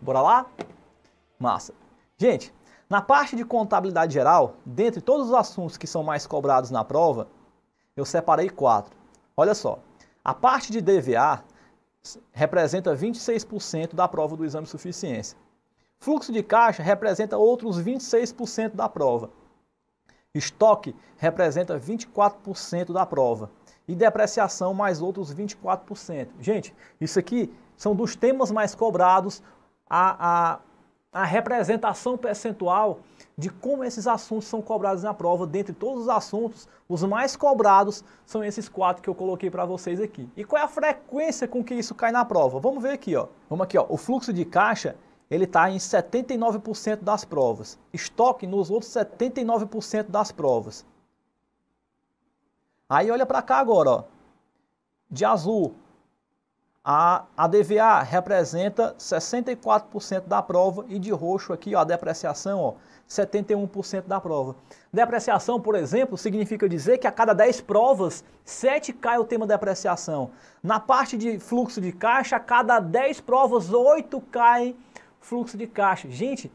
Bora lá? Massa. Gente, na parte de contabilidade geral, dentre todos os assuntos que são mais cobrados na prova, eu separei quatro. Olha só, a parte de DVA representa 26% da prova do exame de suficiência. Fluxo de caixa representa outros 26% da prova. Estoque representa 24% da prova e depreciação mais outros 24%. Gente, isso aqui são dos temas mais cobrados, a, a, a representação percentual de como esses assuntos são cobrados na prova. Dentre todos os assuntos, os mais cobrados são esses quatro que eu coloquei para vocês aqui. E qual é a frequência com que isso cai na prova? Vamos ver aqui, ó. Vamos aqui, ó. O fluxo de caixa ele está em 79% das provas. Estoque nos outros 79% das provas. Aí olha para cá agora, ó. De azul, a, a DVA representa 64% da prova e de roxo aqui, ó, a depreciação, ó, 71% da prova. Depreciação, por exemplo, significa dizer que a cada 10 provas, 7 cai o tema depreciação. Na parte de fluxo de caixa, a cada 10 provas, 8 caem fluxo de caixa. Gente,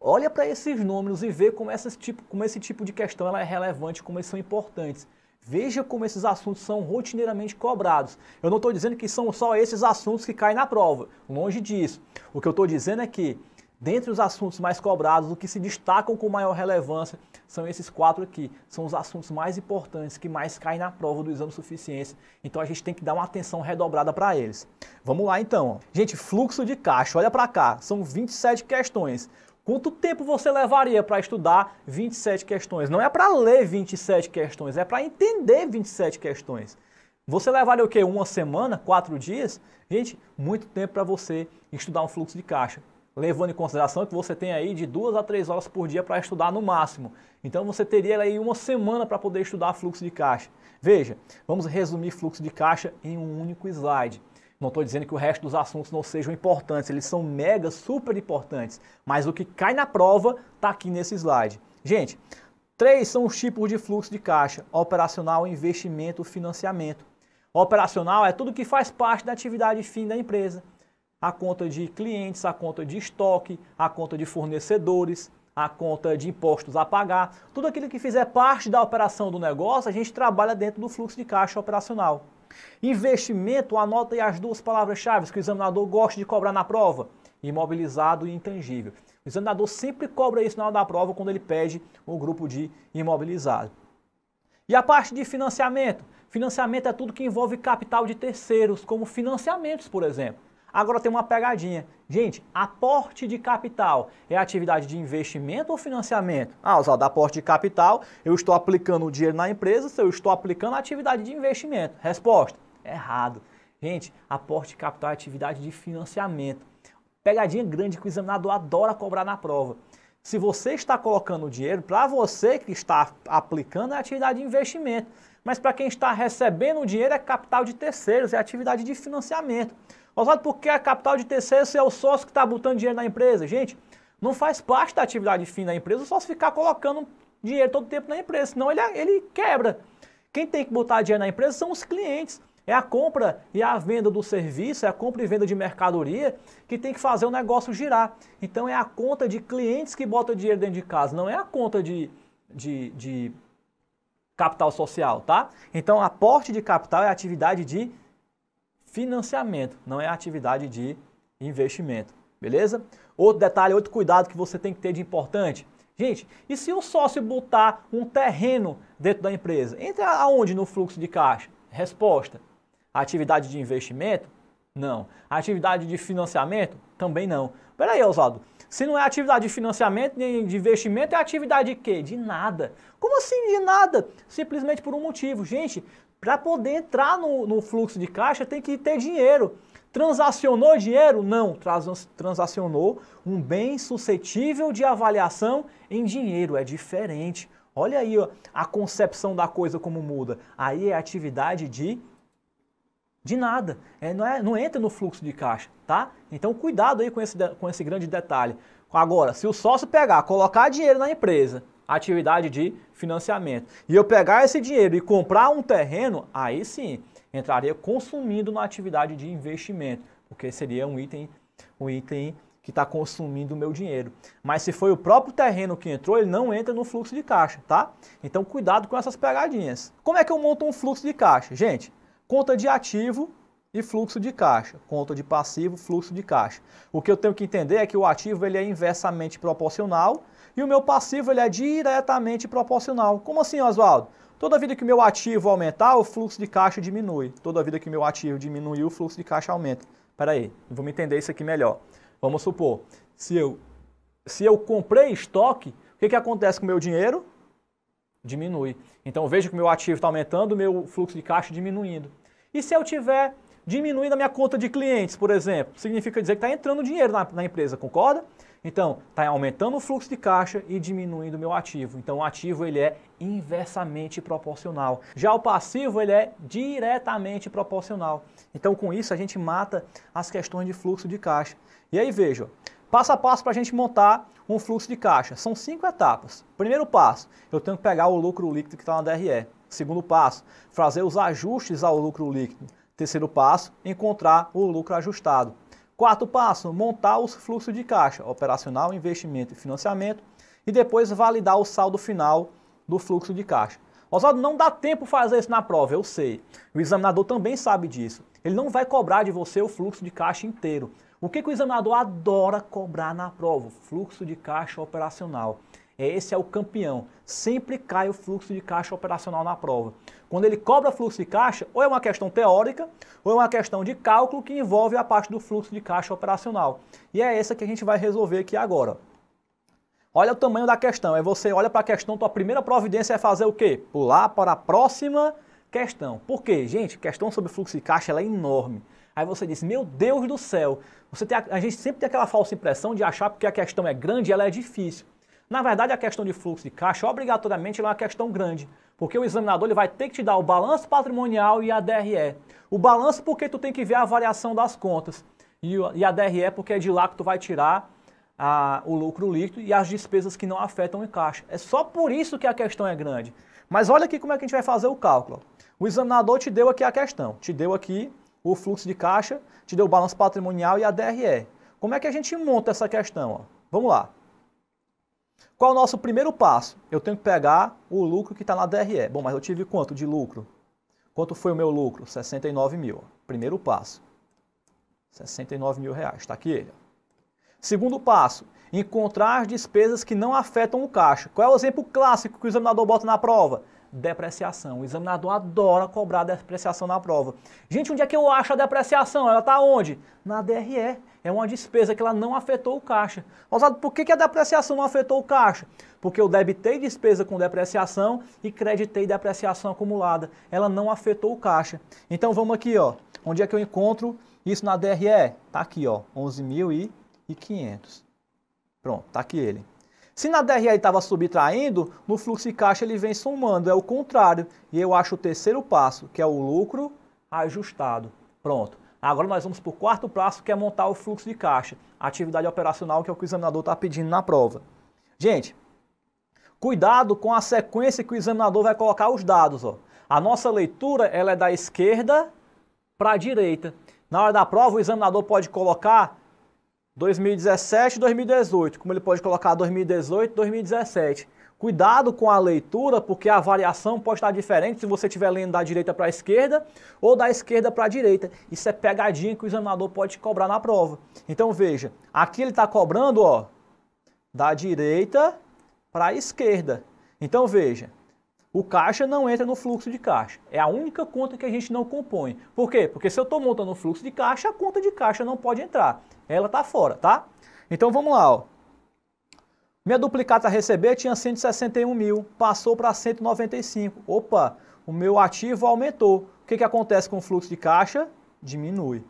olha para esses números e vê como, essas tipo, como esse tipo de questão ela é relevante, como eles são importantes. Veja como esses assuntos são rotineiramente cobrados. Eu não estou dizendo que são só esses assuntos que caem na prova, longe disso. O que eu estou dizendo é que, dentre os assuntos mais cobrados, o que se destacam com maior relevância são esses quatro aqui. São os assuntos mais importantes que mais caem na prova do exame de suficiência. Então a gente tem que dar uma atenção redobrada para eles. Vamos lá então. Gente, fluxo de caixa, olha para cá. São 27 questões. Quanto tempo você levaria para estudar 27 questões? Não é para ler 27 questões, é para entender 27 questões. Você levaria o quê? Uma semana? Quatro dias? Gente, muito tempo para você estudar um fluxo de caixa. Levando em consideração que você tem aí de duas a três horas por dia para estudar no máximo. Então você teria aí uma semana para poder estudar fluxo de caixa. Veja, vamos resumir fluxo de caixa em um único slide. Não estou dizendo que o resto dos assuntos não sejam importantes, eles são mega, super importantes. Mas o que cai na prova está aqui nesse slide. Gente, três são os tipos de fluxo de caixa: operacional, investimento, financiamento. Operacional é tudo que faz parte da atividade fim da empresa. A conta de clientes, a conta de estoque, a conta de fornecedores, a conta de impostos a pagar, tudo aquilo que fizer parte da operação do negócio, a gente trabalha dentro do fluxo de caixa operacional. Investimento, anota aí as duas palavras-chave que o examinador gosta de cobrar na prova: imobilizado e intangível. O examinador sempre cobra isso na hora da prova quando ele pede um grupo de imobilizado. E a parte de financiamento? Financiamento é tudo que envolve capital de terceiros, como financiamentos, por exemplo. Agora tem uma pegadinha. Gente, aporte de capital é atividade de investimento ou financiamento? Ah, usado aporte de capital, eu estou aplicando o dinheiro na empresa, se eu estou aplicando a atividade de investimento. Resposta: errado. Gente, aporte de capital é atividade de financiamento. Pegadinha grande que o examinador adora cobrar na prova. Se você está colocando o dinheiro, para você que está aplicando a é atividade de investimento mas para quem está recebendo o dinheiro é capital de terceiros, é atividade de financiamento. Oswaldo, por que é capital de terceiros se é o sócio que está botando dinheiro na empresa? Gente, não faz parte da atividade fim da empresa só se ficar colocando dinheiro todo tempo na empresa, senão ele, é, ele quebra. Quem tem que botar dinheiro na empresa são os clientes. É a compra e a venda do serviço, é a compra e venda de mercadoria que tem que fazer o negócio girar. Então é a conta de clientes que bota dinheiro dentro de casa, não é a conta de, de, de capital social, tá? Então, aporte de capital é atividade de financiamento, não é atividade de investimento, beleza? Outro detalhe, outro cuidado que você tem que ter de importante. Gente, e se o sócio botar um terreno dentro da empresa? Entra aonde no fluxo de caixa? Resposta: atividade de investimento? Não. Atividade de financiamento? Também não. Peraí, Oswaldo. Se não é atividade de financiamento, nem de investimento, é atividade de quê? De nada. Como assim de nada? Simplesmente por um motivo. Gente, para poder entrar no, no, fluxo de caixa tem que ter dinheiro. Transacionou dinheiro? Não, transacionou um bem suscetível de avaliação em dinheiro, é diferente. Olha aí ó, a concepção da coisa como muda. Aí é atividade de de nada, é, não, é, não entra no fluxo de caixa, tá? Então cuidado aí com esse, com esse grande detalhe. Agora, se o sócio pegar, colocar dinheiro na empresa, atividade de financiamento, e eu pegar esse dinheiro e comprar um terreno, aí sim entraria consumindo na atividade de investimento, porque seria um item, um item que está consumindo o meu dinheiro. Mas se foi o próprio terreno que entrou, ele não entra no fluxo de caixa, tá? Então cuidado com essas pegadinhas. Como é que eu monto um fluxo de caixa? Gente, Conta de ativo e fluxo de caixa, conta de passivo, fluxo de caixa. O que eu tenho que entender é que o ativo ele é inversamente proporcional e o meu passivo ele é diretamente proporcional. Como assim, Oswaldo? Toda vida que o meu ativo aumentar, o fluxo de caixa diminui. Toda vida que o meu ativo diminuir, o fluxo de caixa aumenta. Espera aí, vamos entender isso aqui melhor. Vamos supor, se eu, se eu comprei estoque, o que, que acontece com o meu dinheiro? Diminui. Então veja que o meu ativo está aumentando, o meu fluxo de caixa diminuindo. E se eu tiver diminuindo a minha conta de clientes, por exemplo, significa dizer que está entrando dinheiro na, na empresa, concorda? Então, está aumentando o fluxo de caixa e diminuindo o meu ativo. Então, o ativo ele é inversamente proporcional. Já o passivo ele é diretamente proporcional. Então, com isso, a gente mata as questões de fluxo de caixa. E aí, veja, passo a passo para a gente montar um fluxo de caixa. São cinco etapas. Primeiro passo, eu tenho que pegar o lucro líquido que está na DRE. Segundo passo, fazer os ajustes ao lucro líquido. Terceiro passo, encontrar o lucro ajustado. Quarto passo, montar os fluxos de caixa, operacional, investimento e financiamento, e depois validar o saldo final do fluxo de caixa. Oswaldo, não dá tempo fazer isso na prova, eu sei. O examinador também sabe disso. Ele não vai cobrar de você o fluxo de caixa inteiro. O que, que o examinador adora cobrar na prova? Fluxo de caixa operacional. É, esse é o campeão. Sempre cai o fluxo de caixa operacional na prova. Quando ele cobra fluxo de caixa, ou é uma questão teórica, ou é uma questão de cálculo que envolve a parte do fluxo de caixa operacional. E é essa que a gente vai resolver aqui agora. Olha o tamanho da questão. É você olha para a questão, tua primeira providência é fazer o quê? Pular para a próxima questão. Por quê? Gente, questão sobre fluxo de caixa é enorme. Aí você diz, meu Deus do céu, você tem a, a, gente sempre tem aquela falsa impressão de achar porque a questão é grande e ela é difícil. Na verdade, a questão de fluxo de caixa, obrigatoriamente, é uma questão grande, porque o examinador ele vai ter que te dar o balanço patrimonial e a DRE. O balanço porque tu tem que ver a variação das contas, e a DRE porque é de lá que tu vai tirar a, o lucro líquido e as despesas que não afetam o caixa. É só por isso que a questão é grande. Mas olha aqui como é que a gente vai fazer o cálculo. O examinador te deu aqui a questão, te deu aqui o fluxo de caixa, te deu o balanço patrimonial e a DRE. Como é que a gente monta essa questão? Vamos lá. Qual é o nosso primeiro passo? Eu tenho que pegar o lucro que está na DRE. Bom, mas eu tive quanto de lucro? Quanto foi o meu lucro? 69 mil. Primeiro passo. 69 mil reais. Está aqui ele. Segundo passo, encontrar as despesas que não afetam o caixa. Qual é o exemplo clássico que o examinador bota na prova? depreciação. O examinador adora cobrar depreciação na prova. Gente, onde é que eu acho a depreciação? Ela está onde? Na DRE. É uma despesa que ela não afetou o caixa. Rosado, por que, que a depreciação não afetou o caixa? Porque eu debitei despesa com depreciação e creditei depreciação acumulada. Ela não afetou o caixa. Então vamos aqui, ó. Onde é que eu encontro isso na DRE? Tá aqui, ó. 11.500. Pronto, tá aqui ele. Se na DRE estava subtraindo, no fluxo de caixa ele vem somando, é o contrário. E eu acho o terceiro passo, que é o lucro ajustado. Pronto. Agora nós vamos para o quarto passo, que é montar o fluxo de caixa, atividade operacional que, é o, que o examinador está pedindo na prova. Gente, cuidado com a sequência que o examinador vai colocar os dados. Ó. A nossa leitura ela é da esquerda para a direita. Na hora da prova, o examinador pode colocar 2017 e 2018, como ele pode colocar 2018 e 2017. Cuidado com a leitura, porque a variação pode estar diferente se você estiver lendo da direita para a esquerda ou da esquerda para a direita. Isso é pegadinha que o examinador pode cobrar na prova. Então veja, aqui ele está cobrando ó, da direita para a esquerda. Então veja, o caixa não entra no fluxo de caixa. É a única conta que a gente não compõe. Por quê? Porque se eu estou montando o fluxo de caixa, a conta de caixa não pode entrar. Ela está fora, tá? Então vamos lá, ó. Minha duplicata a receber tinha 161 mil, passou para 195. Opa, o meu ativo aumentou. O que, que acontece com o fluxo de caixa? Diminui.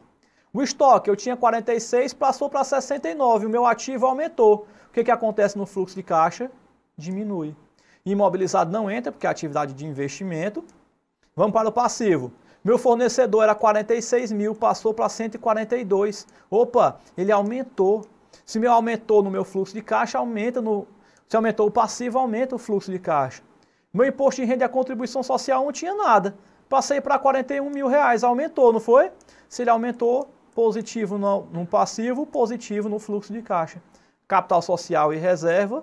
O estoque, eu tinha 46, passou para 69, o meu ativo aumentou. O que, que acontece no fluxo de caixa? Diminui. Imobilizado não entra, porque é atividade de investimento. Vamos para o passivo. Meu fornecedor era 46 mil, passou para 142. Opa, ele aumentou. Se meu aumentou no meu fluxo de caixa, aumenta no. Se aumentou o passivo, aumenta o fluxo de caixa. Meu imposto de renda e a contribuição social não tinha nada. Passei para 41 mil reais, aumentou, não foi? Se ele aumentou, positivo no, no passivo, positivo no fluxo de caixa. Capital social e reserva,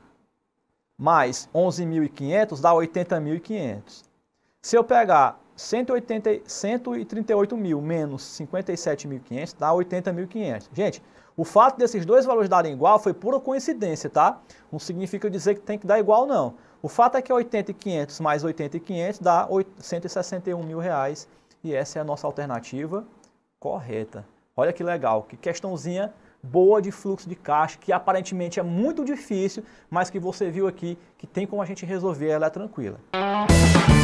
mais 11.500 dá 80.500. Se eu pegar 180, 138 mil menos 57.500 dá 80.500. Gente, o fato desses dois valores darem igual foi pura coincidência, tá? Não significa dizer que tem que dar igual, não. O fato é que 80.500 mais 80.500 dá 161 mil reais e essa é a nossa alternativa correta. Olha que legal, que questãozinha boa de fluxo de caixa, que aparentemente é muito difícil, mas que você viu aqui que tem como a gente resolver, ela é tranquila. Música